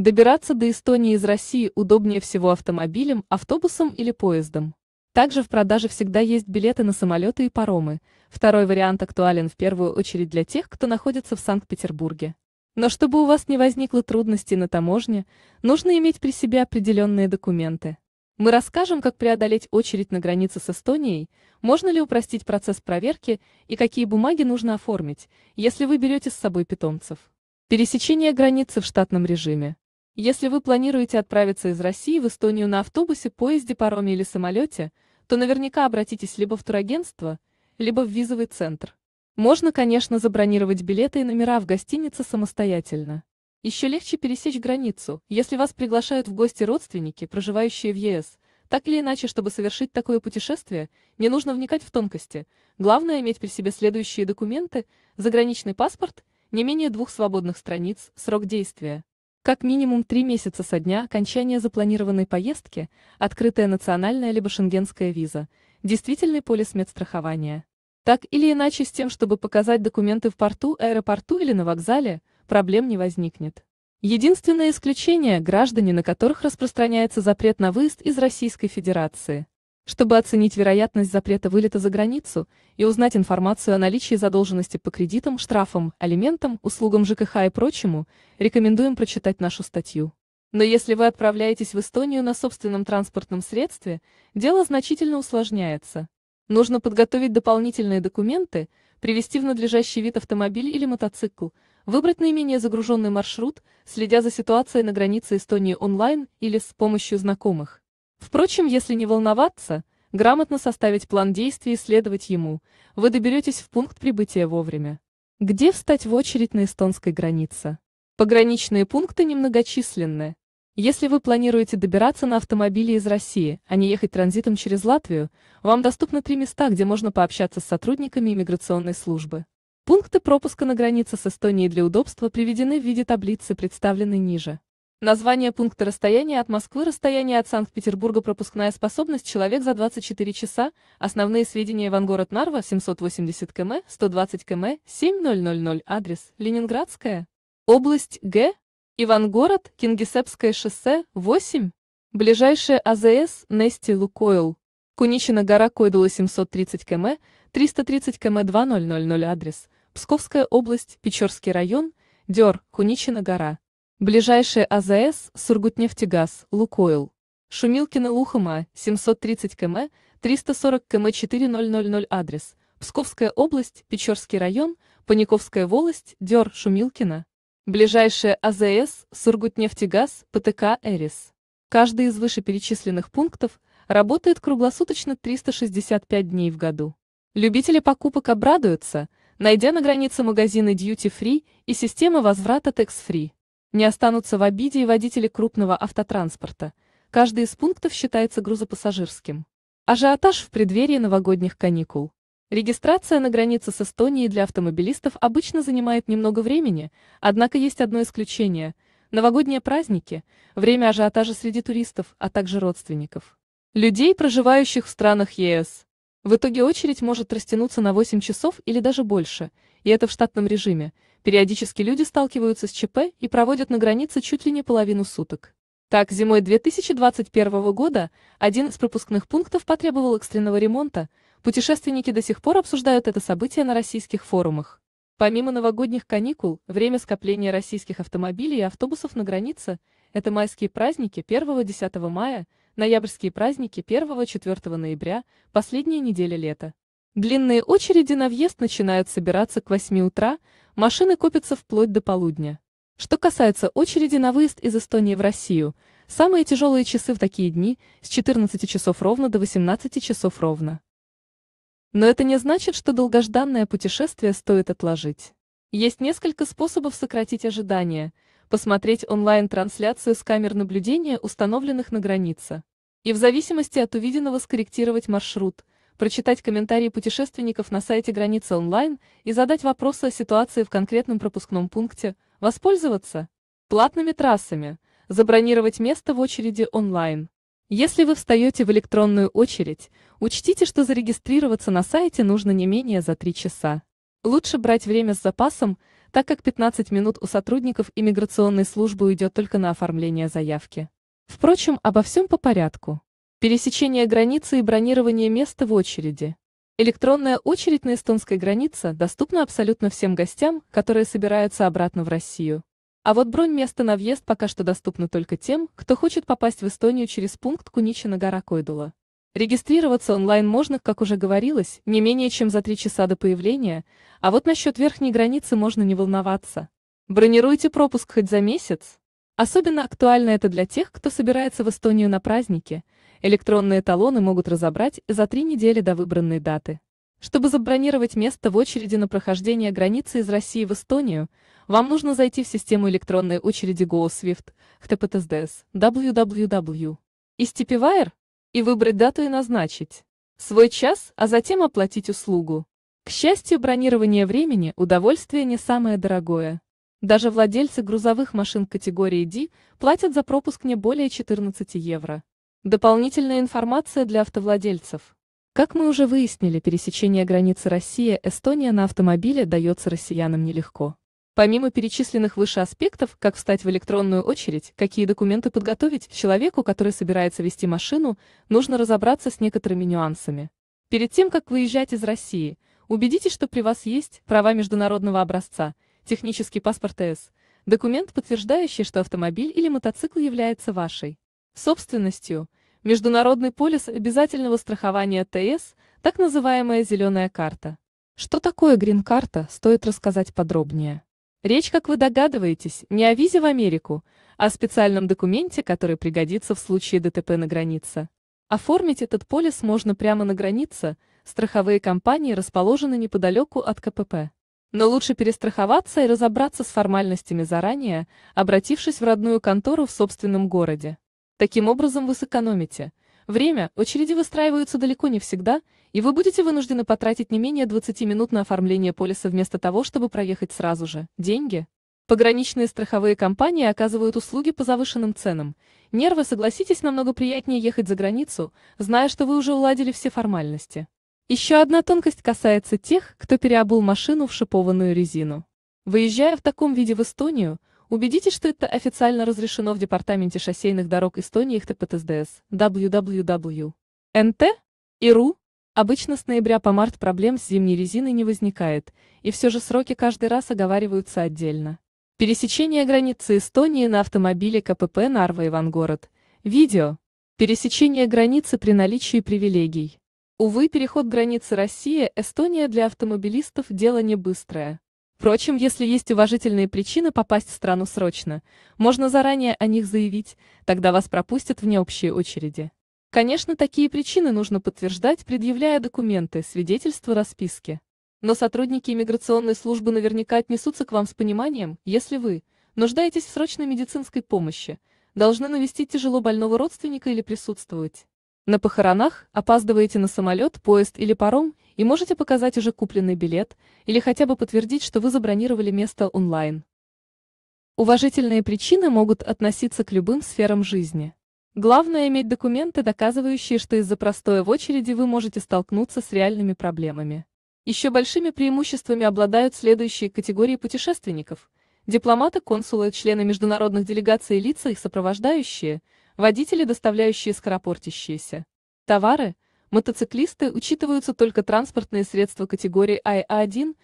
Добираться до Эстонии из России удобнее всего автомобилем, автобусом или поездом. Также в продаже всегда есть билеты на самолеты и паромы. Второй вариант актуален в первую очередь для тех, кто находится в Санкт-Петербурге. Но чтобы у вас не возникло трудностей на таможне, нужно иметь при себе определенные документы. Мы расскажем, как преодолеть очередь на границе с Эстонией, можно ли упростить процесс проверки и какие бумаги нужно оформить, если вы берете с собой питомцев. Пересечение границы в штатном режиме. Если вы планируете отправиться из России в Эстонию на автобусе, поезде, пароме или самолете, то наверняка обратитесь либо в турагентство, либо в визовый центр. Можно, конечно, забронировать билеты и номера в гостинице самостоятельно. Еще легче пересечь границу, если вас приглашают в гости родственники, проживающие в ЕС. Так или иначе, чтобы совершить такое путешествие, не нужно вникать в тонкости. Главное иметь при себе следующие документы, заграничный паспорт, не менее двух свободных страниц, срок действия как минимум три месяца со дня окончания запланированной поездки, открытая национальная либо шенгенская виза, действительный полис медстрахования. Так или иначе с тем, чтобы показать документы в порту, аэропорту или на вокзале, проблем не возникнет. Единственное исключение – граждане, на которых распространяется запрет на выезд из Российской Федерации. Чтобы оценить вероятность запрета вылета за границу и узнать информацию о наличии задолженности по кредитам, штрафам, алиментам, услугам ЖКХ и прочему, рекомендуем прочитать нашу статью. Но если вы отправляетесь в Эстонию на собственном транспортном средстве, дело значительно усложняется. Нужно подготовить дополнительные документы, привести в надлежащий вид автомобиль или мотоцикл, выбрать наименее загруженный маршрут, следя за ситуацией на границе Эстонии онлайн или с помощью знакомых. Впрочем, если не волноваться, грамотно составить план действий и следовать ему, вы доберетесь в пункт прибытия вовремя. Где встать в очередь на эстонской границе? Пограничные пункты немногочисленны. Если вы планируете добираться на автомобиле из России, а не ехать транзитом через Латвию, вам доступно три места, где можно пообщаться с сотрудниками иммиграционной службы. Пункты пропуска на границе с Эстонией для удобства приведены в виде таблицы, представленной ниже. Название пункта расстояния от Москвы, расстояние от Санкт-Петербурга, пропускная способность человек за 24 часа, основные сведения Ивангород Нарва, 780 км, 120 км, 7000, адрес, Ленинградская, область Г, Ивангород, Кингисеппское шоссе, 8, ближайшее АЗС, Нести Лукойл, Куничина гора Койдула, 730 км, 330 км, 2000, адрес, Псковская область, Печорский район, Дер, Куничина гора. Ближайшие АЗС «Сургутнефтегаз», «Лукойл». Шумилкина Лухома, 730 км, 340 км 4000 адрес. Псковская область, Печорский район, Паниковская волость, Дер, Шумилкина. Ближайшие АЗС «Сургутнефтегаз», ПТК «Эрис». Каждый из вышеперечисленных пунктов работает круглосуточно 365 дней в году. Любители покупок обрадуются, найдя на границе магазины Duty Free и системы возврата Tax Free. Не останутся в обиде и водители крупного автотранспорта. Каждый из пунктов считается грузопассажирским. Ажиотаж в преддверии новогодних каникул. Регистрация на границе с Эстонией для автомобилистов обычно занимает немного времени, однако есть одно исключение – новогодние праздники, время ажиотажа среди туристов, а также родственников. Людей, проживающих в странах ЕС. В итоге очередь может растянуться на 8 часов или даже больше, и это в штатном режиме – Периодически люди сталкиваются с ЧП и проводят на границе чуть ли не половину суток. Так, зимой 2021 года один из пропускных пунктов потребовал экстренного ремонта. Путешественники до сих пор обсуждают это событие на российских форумах. Помимо новогодних каникул, время скопления российских автомобилей и автобусов на границе – это майские праздники 1-10 мая, ноябрьские праздники 1-4 ноября, последняя неделя лета. Длинные очереди на въезд начинают собираться к 8 утра, машины копятся вплоть до полудня. Что касается очереди на выезд из Эстонии в Россию, самые тяжелые часы в такие дни с 14 часов ровно до 18 часов ровно. Но это не значит, что долгожданное путешествие стоит отложить. Есть несколько способов сократить ожидания, посмотреть онлайн-трансляцию с камер наблюдения, установленных на границе, и в зависимости от увиденного скорректировать маршрут – прочитать комментарии путешественников на сайте границы онлайн и задать вопросы о ситуации в конкретном пропускном пункте, воспользоваться платными трассами, забронировать место в очереди онлайн. Если вы встаете в электронную очередь, учтите, что зарегистрироваться на сайте нужно не менее за 3 часа. Лучше брать время с запасом, так как 15 минут у сотрудников иммиграционной службы уйдет только на оформление заявки. Впрочем, обо всем по порядку. Пересечение границы и бронирование места в очереди. Электронная очередь на эстонской границе доступна абсолютно всем гостям, которые собираются обратно в Россию. А вот бронь места на въезд пока что доступна только тем, кто хочет попасть в Эстонию через пункт Куничина гора Койдула. Регистрироваться онлайн можно, как уже говорилось, не менее чем за три часа до появления, а вот насчет верхней границы можно не волноваться. Бронируйте пропуск хоть за месяц. Особенно актуально это для тех, кто собирается в Эстонию на праздники – Электронные талоны могут разобрать за три недели до выбранной даты. Чтобы забронировать место в очереди на прохождение границы из России в Эстонию, вам нужно зайти в систему электронной очереди GoSwift, HTPTSDS, www. Истепивайр и выбрать дату и назначить. Свой час, а затем оплатить услугу. К счастью, бронирование времени – удовольствие не самое дорогое. Даже владельцы грузовых машин категории D платят за пропуск не более 14 евро. Дополнительная информация для автовладельцев. Как мы уже выяснили, пересечение границы Россия-Эстония на автомобиле дается россиянам нелегко. Помимо перечисленных выше аспектов, как встать в электронную очередь, какие документы подготовить, человеку, который собирается вести машину, нужно разобраться с некоторыми нюансами. Перед тем, как выезжать из России, убедитесь, что при вас есть права международного образца, технический паспорт ЭС, документ, подтверждающий, что автомобиль или мотоцикл является вашей собственностью – Международный полис обязательного страхования ТС, так называемая зеленая карта. Что такое грин-карта, стоит рассказать подробнее. Речь, как вы догадываетесь, не о визе в Америку, а о специальном документе, который пригодится в случае ДТП на границе. Оформить этот полис можно прямо на границе, страховые компании расположены неподалеку от КПП. Но лучше перестраховаться и разобраться с формальностями заранее, обратившись в родную контору в собственном городе. Таким образом вы сэкономите. Время, очереди выстраиваются далеко не всегда, и вы будете вынуждены потратить не менее 20 минут на оформление полиса вместо того, чтобы проехать сразу же. Деньги. Пограничные страховые компании оказывают услуги по завышенным ценам. Нервы, согласитесь, намного приятнее ехать за границу, зная, что вы уже уладили все формальности. Еще одна тонкость касается тех, кто переобул машину в шипованную резину. Выезжая в таком виде в Эстонию, Убедитесь, что это официально разрешено в Департаменте шоссейных дорог Эстонии и ХТПТСДС, www.nt и Обычно с ноября по март проблем с зимней резиной не возникает, и все же сроки каждый раз оговариваются отдельно. Пересечение границы Эстонии на автомобиле КПП Нарва Ивангород. Видео. Пересечение границы при наличии привилегий. Увы, переход границы россия эстония для автомобилистов – дело не быстрое. Впрочем, если есть уважительные причины попасть в страну срочно, можно заранее о них заявить, тогда вас пропустят вне общей очереди. Конечно, такие причины нужно подтверждать, предъявляя документы, свидетельства, расписки. Но сотрудники иммиграционной службы наверняка отнесутся к вам с пониманием, если вы нуждаетесь в срочной медицинской помощи, должны навестить тяжело больного родственника или присутствовать. На похоронах опаздываете на самолет, поезд или паром и можете показать уже купленный билет или хотя бы подтвердить, что вы забронировали место онлайн. Уважительные причины могут относиться к любым сферам жизни. Главное иметь документы, доказывающие, что из-за простоя в очереди вы можете столкнуться с реальными проблемами. Еще большими преимуществами обладают следующие категории путешественников – дипломаты, консулы, члены международных делегаций и лица их сопровождающие – Водители, доставляющие скоропортящиеся товары, мотоциклисты учитываются только транспортные средства категории АА1,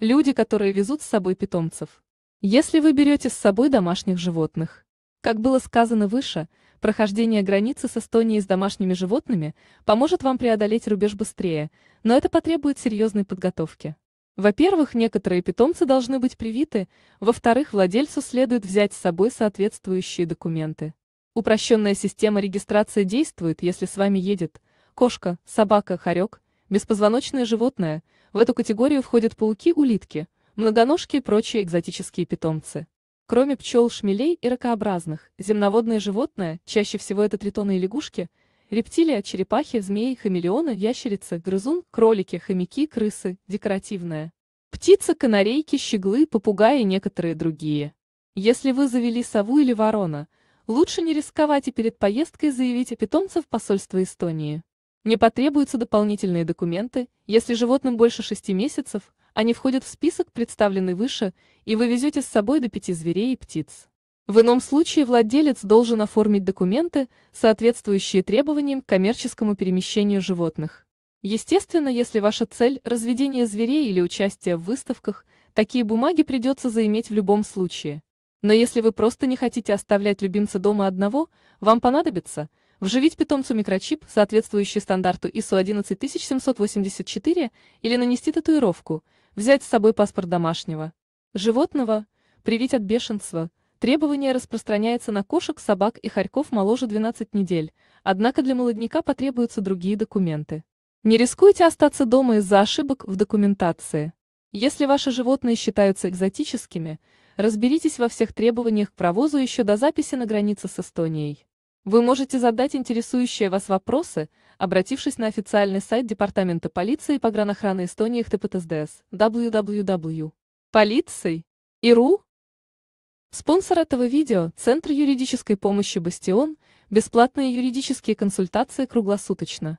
люди, которые везут с собой питомцев. Если вы берете с собой домашних животных, как было сказано выше, прохождение границы с Эстонией с домашними животными поможет вам преодолеть рубеж быстрее, но это потребует серьезной подготовки. Во-первых, некоторые питомцы должны быть привиты, во-вторых, владельцу следует взять с собой соответствующие документы. Упрощенная система регистрации действует, если с вами едет кошка, собака, хорек, беспозвоночное животное. В эту категорию входят пауки, улитки, многоножки и прочие экзотические питомцы. Кроме пчел, шмелей и ракообразных, земноводные животные, чаще всего это тритоны и лягушки, рептилия, черепахи, змеи, хамелеоны, ящерицы, грызун, кролики, хомяки, крысы, декоративная. Птица, канарейки, щеглы, попугаи и некоторые другие. Если вы завели сову или ворона – Лучше не рисковать и перед поездкой заявить о питомце в посольство Эстонии. Не потребуются дополнительные документы, если животным больше 6 месяцев, они входят в список, представленный выше, и вы везете с собой до 5 зверей и птиц. В ином случае владелец должен оформить документы, соответствующие требованиям к коммерческому перемещению животных. Естественно, если ваша цель – разведение зверей или участие в выставках, такие бумаги придется заиметь в любом случае. Но если вы просто не хотите оставлять любимца дома одного, вам понадобится вживить питомцу микрочип, соответствующий стандарту ISO 11784, или нанести татуировку, взять с собой паспорт домашнего животного, привить от бешенства. Требование распространяется на кошек, собак и хорьков моложе 12 недель, однако для молодняка потребуются другие документы. Не рискуйте остаться дома из-за ошибок в документации. Если ваши животные считаются экзотическими, разберитесь во всех требованиях к провозу еще до записи на границе с Эстонией. Вы можете задать интересующие вас вопросы, обратившись на официальный сайт Департамента полиции и погранохраны Эстонии ХТПТСДС www.policy.iru. Спонсор этого видео – Центр юридической помощи «Бастион», бесплатные юридические консультации круглосуточно.